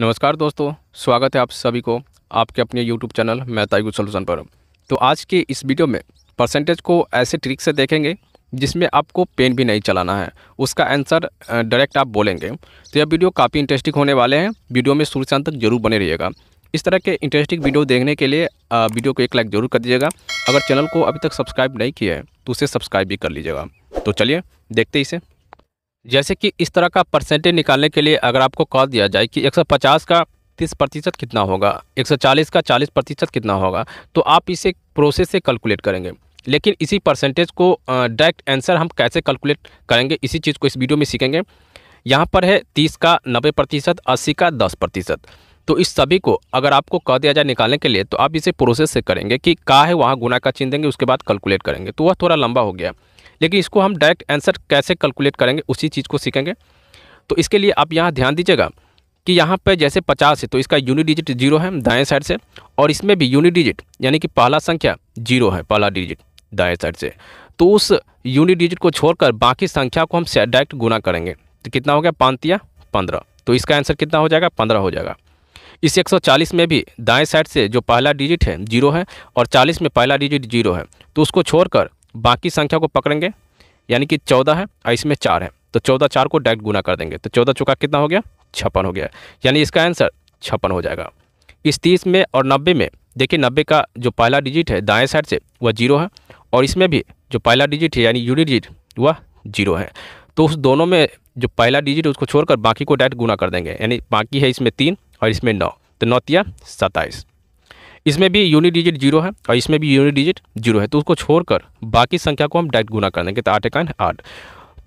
नमस्कार दोस्तों स्वागत है आप सभी को आपके अपने यूट्यूब चैनल मैताइगु सोल्यूशन पर तो आज के इस वीडियो में परसेंटेज को ऐसे ट्रिक से देखेंगे जिसमें आपको पेन भी नहीं चलाना है उसका आंसर डायरेक्ट आप बोलेंगे तो यह वीडियो काफ़ी इंटरेस्टिंग होने वाले हैं वीडियो में शुरू से अंत तक जरूर बने रहिएगा इस तरह के इंटरेस्टिंग वीडियो देखने के लिए वीडियो को एक लाइक ज़रूर कर दीजिएगा अगर चैनल को अभी तक सब्सक्राइब नहीं किया है तो उसे सब्सक्राइब भी कर लीजिएगा तो चलिए देखते इसे जैसे कि इस तरह का परसेंटेज निकालने के लिए अगर आपको कॉल दिया जाए कि 150 का तीस प्रतिशत कितना होगा 140 का 40 प्रतिशत कितना होगा तो आप इसे प्रोसेस से कैलकुलेट करेंगे लेकिन इसी परसेंटेज को डायरेक्ट आंसर हम कैसे कैलकुलेट करेंगे इसी चीज़ को इस वीडियो में सीखेंगे यहाँ पर है तीस का नब्बे प्रतिशत अस्सी का दस प्रतिशत तो इस सभी को अगर आपको कह दिया जाए निकालने के लिए तो आप इसे प्रोसेस से करेंगे कि का है वहाँ गुना का चिन्ह देंगे उसके बाद कैलकुलेट करेंगे तो वह थोड़ा लंबा हो गया लेकिन इसको हम डायरेक्ट आंसर कैसे कैलकुलेट करेंगे उसी चीज़ को सीखेंगे तो इसके लिए आप यहाँ ध्यान दीजिएगा कि यहाँ पर जैसे पचास है तो इसका यूनिट डिजिट जीरो है दाएँ साइड से और इसमें भी यूनिट डिजिट यानी कि पहला संख्या जीरो है पहला डिजिट दाएँ साइड से तो उस यूनिट डिजिट को छोड़कर बाकी संख्या को हम डायरेक्ट गुना करेंगे तो कितना हो गया पाँतिया पंद्रह तो इसका आंसर कितना हो जाएगा पंद्रह हो जाएगा इस 140 में भी दाएं साइड से जो पहला डिजिट है जीरो है और 40 में पहला डिजिट जीरो है तो उसको छोड़कर बाकी संख्या को पकड़ेंगे यानी कि चौदह है और इसमें चार है तो चौदह चार को डायरेक्ट गुना कर देंगे तो चौदह चौका कितना हो गया छप्पन हो गया यानी इसका आंसर छप्पन हो जाएगा इस तीस में और नब्बे में देखिए नब्बे का जो पहला डिजिट है दाएँ साइड से वह जीरो है और इसमें भी जो पहला डिजिट है यानी यूनिट डिजिट वह जीरो है तो उस दोनों में जो पहला डिजिट उसको छोड़कर बाकी को डायरेक्ट गुना कर देंगे यानी बाकी है इसमें तीन और इसमें नौ तो नौतिया सत्ताईस इसमें भी यूनिट डिजिट जीरो है और इसमें भी यूनिट डिजिट जीरो है तो उसको छोड़कर बाकी संख्या को हम डायरेक्ट गुना कर देंगे तो आठ एक आठ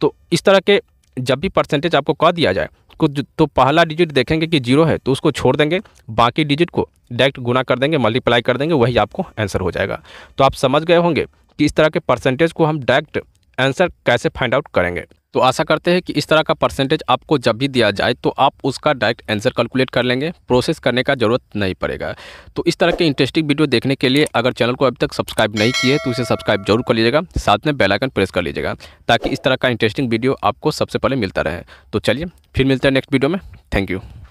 तो इस तरह के जब भी परसेंटेज आपको कह दिया जाए कुछ तो, तो पहला डिजिट देखेंगे कि जीरो है तो उसको छोड़ देंगे बाकी डिजिट को डायरेक्ट गुना कर देंगे मल्टीप्लाई कर देंगे वही आपको आंसर हो जाएगा तो आप समझ गए होंगे कि इस तरह के परसेंटेज को हम डायरेक्ट आंसर कैसे फाइंड आउट करेंगे तो आशा करते हैं कि इस तरह का परसेंटेज आपको जब भी दिया जाए तो आप उसका डायरेक्ट आंसर कैलकुलेट कर लेंगे प्रोसेस करने का ज़रूरत नहीं पड़ेगा तो इस तरह के इंटरेस्टिंग वीडियो देखने के लिए अगर चैनल को अभी तक सब्सक्राइब नहीं किए तो इसे सब्सक्राइब जरूर कर लीजिएगा साथ में बेलाइकन प्रेस कर लीजिएगा ताकि इस तरह का इंटरेस्टिंग वीडियो आपको सबसे पहले मिलता रहे तो चलिए फिर मिलते हैं नेक्स्ट वीडियो में थैंक यू